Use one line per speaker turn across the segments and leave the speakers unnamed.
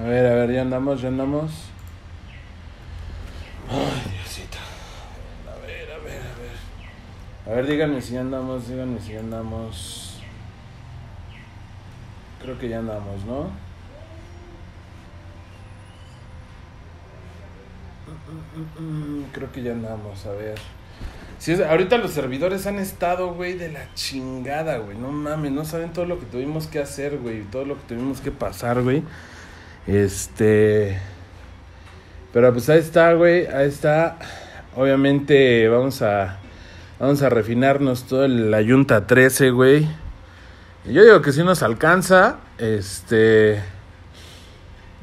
A ver, a ver, ya andamos, ya andamos. Ay, Diosito. A ver, a ver, a ver. A ver, díganme si ya andamos, díganme si ya andamos. Creo que ya andamos, ¿no? Creo que ya andamos, a ver. Si ahorita los servidores han estado, güey, de la chingada, güey. No mames, no saben todo lo que tuvimos que hacer, güey. Todo lo que tuvimos que pasar, güey. Este. Pero pues ahí está, güey. Ahí está. Obviamente vamos a. Vamos a refinarnos todo el, la 13, güey. Yo digo que si nos alcanza. Este.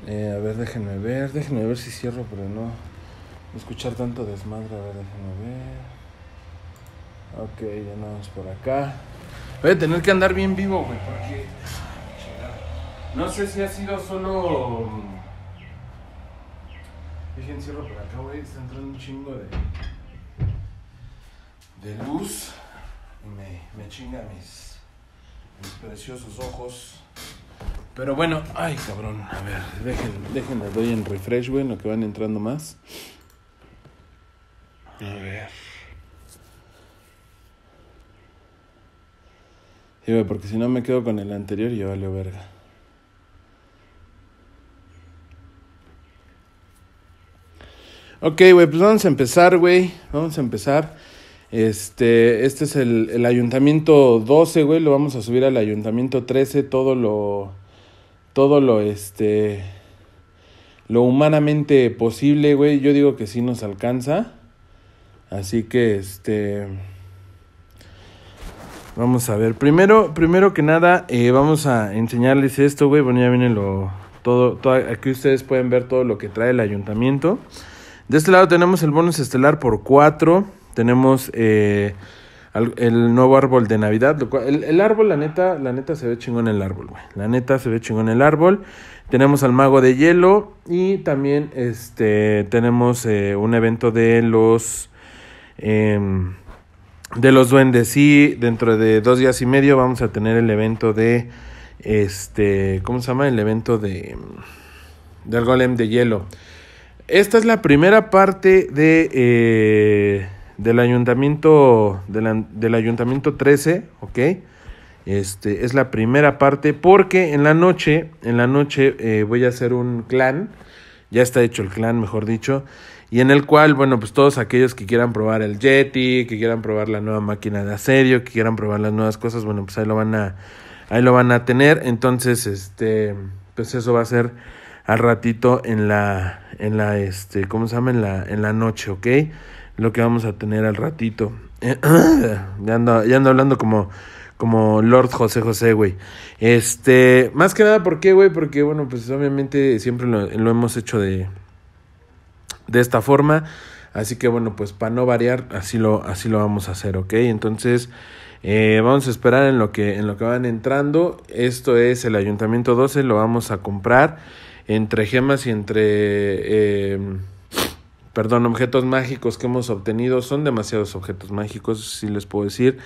Eh, a ver, déjenme ver. Déjenme ver si cierro, pero no. Escuchar tanto desmadre. A ver, déjenme ver. Ok, ya vamos por acá. Voy a tener que andar bien vivo, güey, porque. No sé si ha sido solo. Mm, dejen cierro por acá, güey. Está entrando un chingo de. de luz. Y me, me chinga mis. mis preciosos ojos. Pero bueno, ay cabrón, a ver, déjenme, déjenme, doy en refresh, güey, en lo que van entrando más. A ver. Sí, güey, porque si no me quedo con el anterior y ya valió verga. Ok, güey, pues vamos a empezar, güey. Vamos a empezar. Este, este es el, ayuntamiento 12, güey. Lo vamos a subir al ayuntamiento 13. Todo lo. Todo lo, este. Lo humanamente posible, güey. Yo digo que sí nos alcanza. Así que, este. Vamos a ver. Primero, primero que nada, eh, vamos a enseñarles esto, güey. Bueno, ya viene lo. todo, aquí ustedes pueden ver todo lo que trae el ayuntamiento. De este lado tenemos el bonus estelar por 4. Tenemos eh, el nuevo árbol de Navidad. el, árbol, la neta, la neta se ve chingón el árbol, güey. La neta se ve chingón el árbol. Tenemos al mago de hielo. Y también este, tenemos eh, un evento de los. Em, de los duendes. Y dentro de dos días y medio vamos a tener el evento de. Este. ¿Cómo se llama? El evento de. Del golem de hielo esta es la primera parte de, eh, del ayuntamiento del, ayuntamiento 13, ¿ok? Este, es la primera parte porque en la noche, en la noche eh, voy a hacer un clan, ya está hecho el clan, mejor dicho, y en el cual, bueno, pues todos aquellos que quieran probar el jetty. que quieran probar la nueva máquina de asedio, que quieran probar las nuevas cosas, bueno, pues ahí lo van a, ahí lo van a tener, entonces, este, pues eso va a ser al ratito en la, en la, este, ¿cómo se llama? En la, en la noche, ¿ok? Lo que vamos a tener al ratito. ya, ando, hablando como, como Lord José José, güey. Este, más que nada, ¿por qué, güey? Porque, bueno, pues obviamente siempre lo, hemos hecho de, de esta forma. Así que bueno, pues para no variar, así lo, así lo vamos a hacer, ¿ok? Entonces, eh, vamos a esperar en lo, que, en lo que van entrando. Esto es el Ayuntamiento 12, lo vamos a comprar entre gemas y entre... Em, perdón, objetos mágicos que hemos obtenido, son demasiados objetos mágicos, si les puedo decir.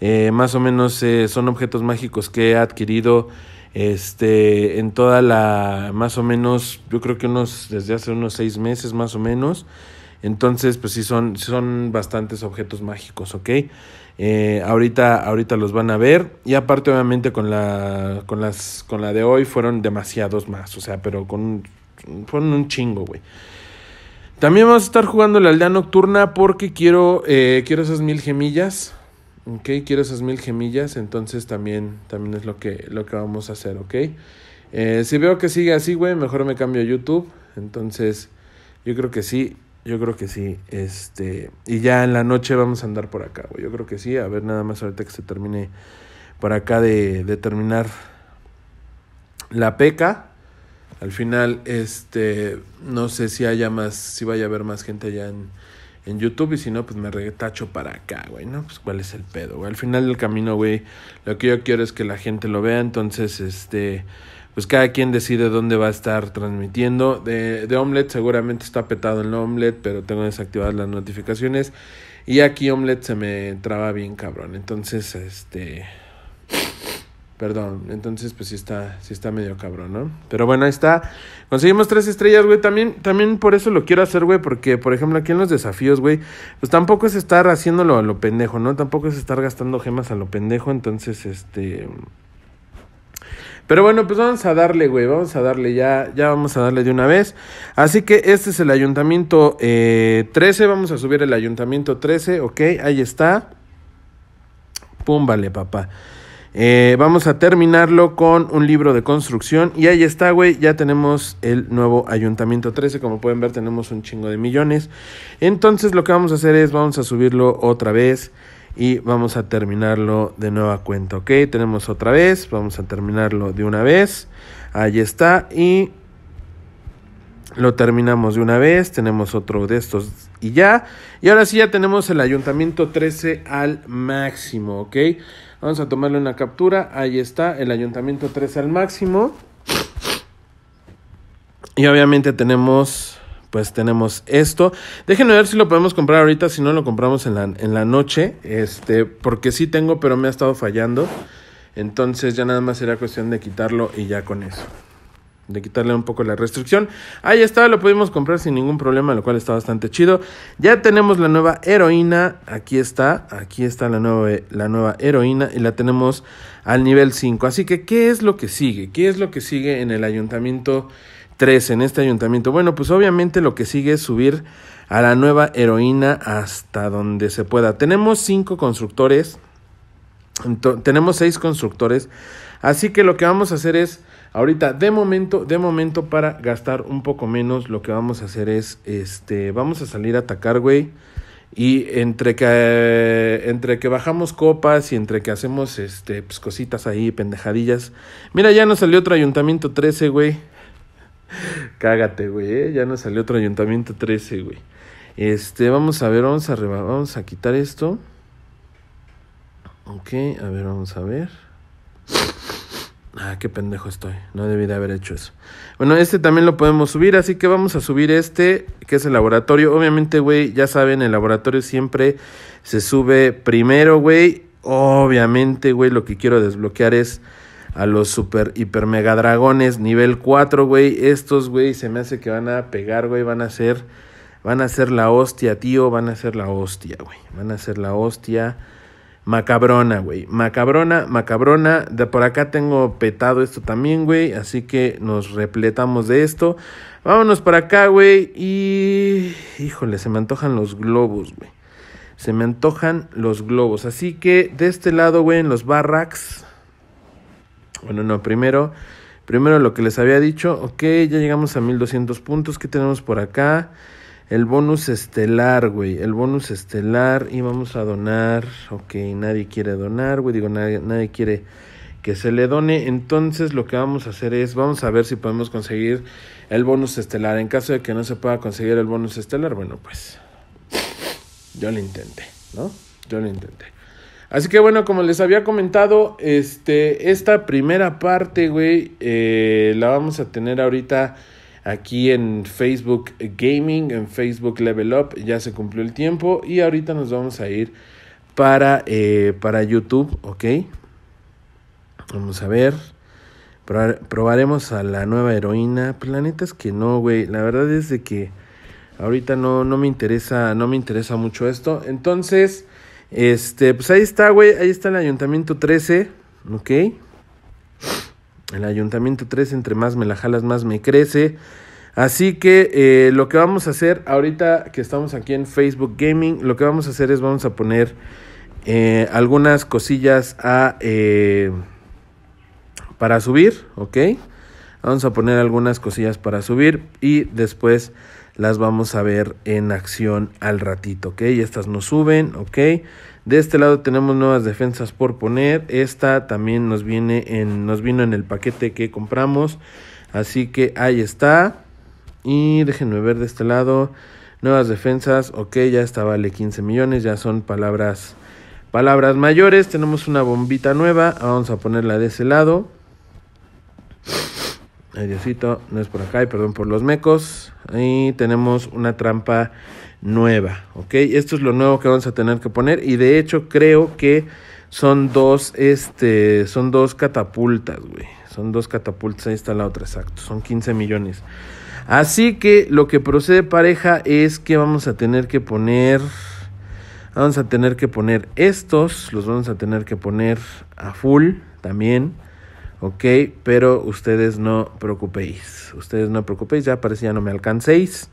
Eh, más o menos eh, son objetos mágicos que he adquirido este, en toda la, más o menos, yo creo que unos, desde hace unos seis meses más o menos. Entonces, pues sí, son, son bastantes objetos mágicos, ¿ok? Eh, ahorita, ahorita los van a ver. Y aparte, obviamente, con la, con, las, con la de hoy fueron demasiados más. O sea, pero con fueron un chingo, güey. También vamos a estar jugando la aldea nocturna porque quiero, eh, quiero esas mil gemillas. Ok, quiero esas mil gemillas. Entonces también, también es lo que, lo que vamos a hacer, ok. Eh, si veo que sigue así, güey, mejor me cambio a YouTube. Entonces, yo creo que sí. Yo creo que sí. Este. Y ya en la noche vamos a andar por acá, güey. Yo creo que sí. A ver, nada más ahorita que se termine por acá de, terminar la peca. Al final, este. No sé si haya más. Si vaya a haber más gente allá en, en YouTube. Y si no, pues me retacho para acá, güey, ¿no? Pues cuál es el pedo, güey. Al final del camino, güey. Lo que yo quiero es que la gente lo vea. Entonces, este pues cada quien decide dónde va a estar transmitiendo. De, de Omelette seguramente está petado en la Omelette, pero tengo desactivadas las notificaciones. Y aquí Omelette se me traba bien cabrón. Entonces, este... Perdón, entonces pues sí está, sí está medio cabrón, ¿no? Pero bueno, ahí está. Conseguimos tres estrellas, güey. También, también por eso lo quiero hacer, güey. Porque, por ejemplo, aquí en los desafíos, güey, pues tampoco es estar haciéndolo a lo pendejo, ¿no? Tampoco es estar gastando gemas a lo pendejo. Entonces, este... Pero bueno, pues vamos a darle, güey, vamos a darle ya, ya vamos a darle de una vez. Así que este es el ayuntamiento 13, eh, vamos a subir el ayuntamiento 13, ok, ahí está. Pum, vale, papá. Eh, vamos a terminarlo con un libro de construcción. Y ahí está, güey. Ya tenemos el nuevo Ayuntamiento 13. Como pueden ver, tenemos un chingo de millones. Entonces lo que vamos a hacer es, vamos a subirlo otra vez y vamos a terminarlo de nueva cuenta, ¿ok? Tenemos otra vez, vamos a terminarlo de una vez, ahí está y lo terminamos de una vez, tenemos otro de estos y ya. Y ahora sí ya tenemos el ayuntamiento 13 al máximo, ¿ok? Vamos a tomarle una captura, ahí está, el ayuntamiento 13 al máximo. Y obviamente tenemos pues tenemos esto. Déjenme ver si lo podemos comprar ahorita, si no lo compramos en la, en la noche, este, porque sí tengo, pero me ha estado fallando. Entonces ya nada más sería cuestión de quitarlo y ya con eso. De quitarle un poco la restricción. Ahí está, lo pudimos comprar sin ningún problema, lo cual está bastante chido. Ya tenemos la nueva heroína. Aquí está, aquí está la nueva, la nueva heroína y la tenemos al nivel 5. Así que, ¿qué es lo que sigue? ¿Qué es lo que sigue en el ayuntamiento 3 en este ayuntamiento. Bueno, pues obviamente lo que sigue es subir a la nueva heroína hasta donde se pueda. Tenemos cinco constructores, tenemos seis constructores, así que lo que vamos a hacer es, ahorita, de momento, de momento para gastar un poco menos, lo que vamos a hacer es, este, vamos a salir a atacar, güey. Y entre que, entre que bajamos copas y entre que hacemos este, pues, cositas ahí, pendejadillas. Mira, ya nos salió otro ayuntamiento 13, güey. Cágate, güey, ¿eh? ya nos salió otro ayuntamiento 13, güey. Este, vamos a ver, vamos a, vamos a quitar esto. Ok, a ver, vamos a ver. Ah, qué pendejo estoy. No debí de haber hecho eso. Bueno, este también lo podemos subir, así que vamos a subir este, que es el laboratorio. Obviamente, güey, ya saben, el laboratorio siempre se sube primero, güey. Obviamente, güey, lo que quiero desbloquear es a los super, hiper, mega dragones nivel 4, güey. Estos, güey, se me hace que van a pegar, güey. Van a ser, van a ser la hostia, tío. Van a ser la hostia, güey. Van a ser la hostia. Macabrona, güey. Macabrona, macabrona. De por acá tengo petado esto también, güey. Así que nos repletamos de esto. Vámonos para acá, güey. Y. Híjole, se me antojan los globos, güey. Se me antojan los globos. Así que de este lado, güey, en los barracks bueno, no, primero, primero lo que les había dicho, ok, ya llegamos a 1200 puntos, ¿qué tenemos por acá? El bonus estelar, güey, el bonus estelar y vamos a donar, ok, nadie quiere donar, güey, digo, nadie, nadie quiere que se le done. Entonces lo que vamos a hacer es, vamos a ver si podemos conseguir el bonus estelar. En caso de que no se pueda conseguir el bonus estelar, bueno, pues yo lo intenté, ¿no? Yo lo intenté. Así que bueno, como les había comentado, este, esta primera parte, güey, eh, la vamos a tener ahorita aquí en Facebook Gaming, en Facebook Level Up. Ya se cumplió el tiempo y ahorita nos vamos a ir para, eh, para YouTube, ¿ok? Vamos a ver. probaremos a la nueva heroína. Pues es que no, güey. La verdad es de que ahorita no, no me interesa, no me interesa mucho esto. Entonces, este, pues ahí está, güey. Ahí está el Ayuntamiento 13. Ok. El Ayuntamiento 13, entre más me la jalas, más me crece. Así que eh, lo que vamos a hacer ahorita que estamos aquí en Facebook Gaming, lo que vamos a hacer es vamos a poner eh, algunas cosillas a, eh, para subir, ¿ok? Vamos a poner algunas cosillas para subir y después las vamos a ver en acción al ratito, ¿ok? Estas nos suben, ¿ok? De este lado tenemos nuevas defensas por poner. Esta también nos, viene en, nos vino en el paquete que compramos. Así que ahí está. Y déjenme ver de este lado. Nuevas defensas, ok, ya esta vale 15 millones, ya son palabras, palabras mayores. Tenemos una bombita nueva, vamos a ponerla de ese lado. Adiosito, no es por acá y perdón por los mecos. Ahí tenemos una trampa nueva, ¿ok? Esto es lo nuevo que vamos a tener que poner y de hecho creo que son dos, este, son dos catapultas, güey. Son dos catapultas, ahí está la otra, exacto. Son 15 millones. Así que lo que procede pareja es que vamos a tener que poner... Vamos a tener que poner estos, los vamos a tener que poner a full también. ¿ok? Pero ustedes no preocupéis, ustedes no preocupéis, ya parece ya no me alcancéis,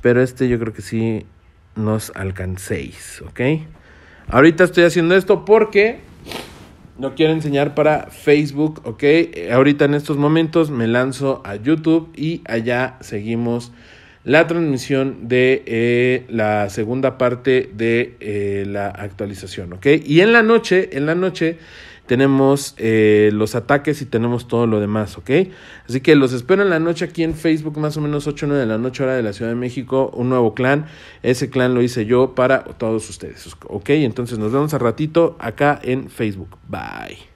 pero este yo creo que sí nos alcancéis, ¿ok? Ahorita estoy haciendo esto porque lo quiero enseñar para Facebook, ¿ok? Ahorita en estos momentos me lanzo a YouTube y allá seguimos la transmisión de eh, la segunda parte de eh, la actualización, ¿ok? Y en la noche, en la noche tenemos eh, los ataques y tenemos todo lo demás, ¿ok? Así que los espero en la noche aquí en Facebook, más o menos 8 o de la noche, hora de la Ciudad de México, un nuevo clan. Ese clan lo hice yo para todos ustedes, ¿ok? Entonces nos vemos a ratito acá en Facebook. Bye.